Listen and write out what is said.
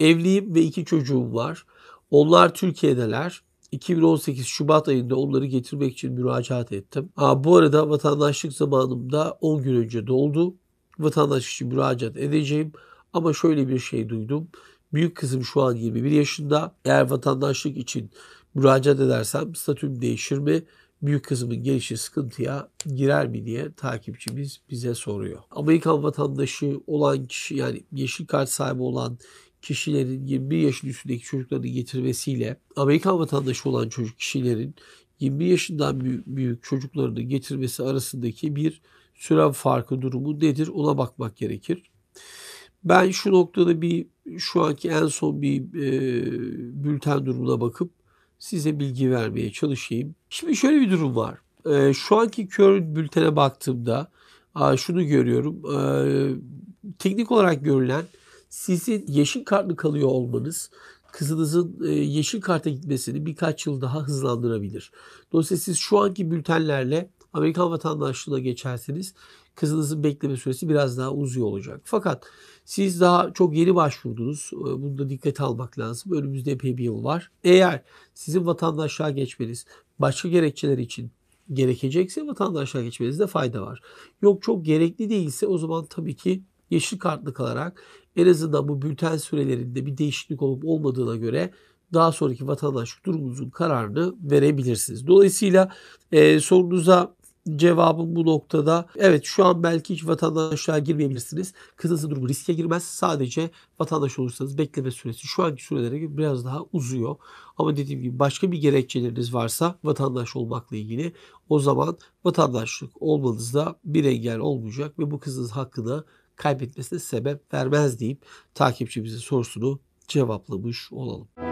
Evliyim ve iki çocuğum var. Onlar Türkiye'deler. 2018 Şubat ayında onları getirmek için müracaat ettim. Aa, bu arada vatandaşlık zamanım da 10 gün önce doldu. Vatandaşlık için müracaat edeceğim. Ama şöyle bir şey duydum. Büyük kızım şu an 21 yaşında. Eğer vatandaşlık için müracaat edersem statüm değişir mi? Büyük kızımın gelişi sıkıntıya girer mi diye takipçimiz bize soruyor. Amerikan vatandaşı olan kişi yani yeşil kart sahibi olan kişilerin 21 yaşın üstündeki çocuklarını getirmesiyle Amerikan vatandaşı olan çocuk kişilerin 21 yaşından büyük çocuklarını getirmesi arasındaki bir süren farkı durumu nedir ona bakmak gerekir. Ben şu noktada bir şu anki en son bir e, bülten durumuna bakıp size bilgi vermeye çalışayım. Şimdi şöyle bir durum var. E, şu anki kör bültene baktığımda a, şunu görüyorum. E, teknik olarak görülen sizin yeşil kartlı kalıyor olmanız kızınızın e, yeşil karta gitmesini birkaç yıl daha hızlandırabilir. Dolayısıyla siz şu anki bültenlerle Amerikan vatandaşlığına geçerseniz kızınızın bekleme süresi biraz daha uzuyor olacak. Fakat siz daha çok yeni başvurdunuz. E, bunu da dikkate almak lazım. Önümüzde epey bir yıl var. Eğer sizin vatandaşlığa geçmeniz başka gerekçeler için gerekecekse vatandaşlığa geçmenizde fayda var. Yok çok gerekli değilse o zaman tabii ki yeşil kartlı kalarak en azından bu bülten sürelerinde bir değişiklik olup olmadığına göre daha sonraki vatandaşlık durumunuzun kararını verebilirsiniz. Dolayısıyla e, sorunuza cevabım bu noktada evet şu an belki hiç vatandaşlığa girmeyebilirsiniz. Kızınızın durumu riske girmez. Sadece vatandaş olursanız bekleme süresi şu anki sürelere göre biraz daha uzuyor. Ama dediğim gibi başka bir gerekçeleriniz varsa vatandaş olmakla ilgili o zaman vatandaşlık olmanızda bir engel olmayacak ve bu kızınız hakkını kaybetmesine sebep vermez deyip takipçimizin sorusunu cevaplamış olalım.